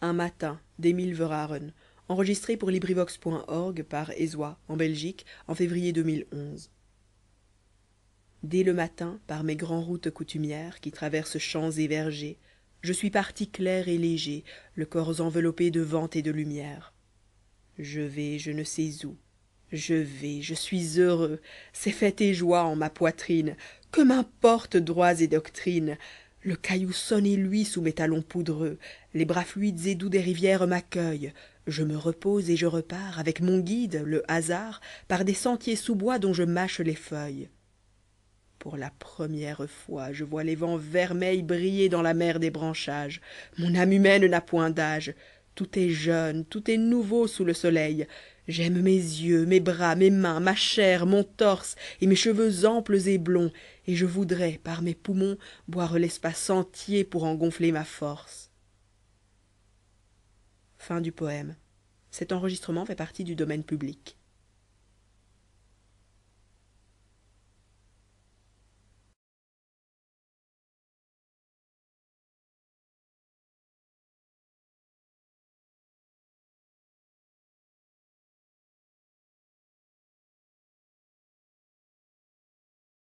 un matin dès le matin par mes grands routes coutumières qui traversent champs et vergers je suis parti clair et léger le corps enveloppé de vent et de lumière je vais je ne sais où je vais je suis heureux c'est fête et joie en ma poitrine que m'importent droits et doctrines le caillou sonne et luit sous mes talons poudreux les bras fluides et doux des rivières m'accueillent je me repose et je repars avec mon guide le hasard par des sentiers sous bois dont je mâche les feuilles pour la première fois je vois les vents vermeils briller dans la mer des branchages mon âme humaine n'a point d'âge tout est jeune tout est nouveau sous le soleil j'aime mes yeux mes bras mes mains ma chair mon torse et mes cheveux amples et blonds et je voudrais par mes poumons boire l'espace entier pour en gonfler ma force du Cet enregistrement fait partie domaine public.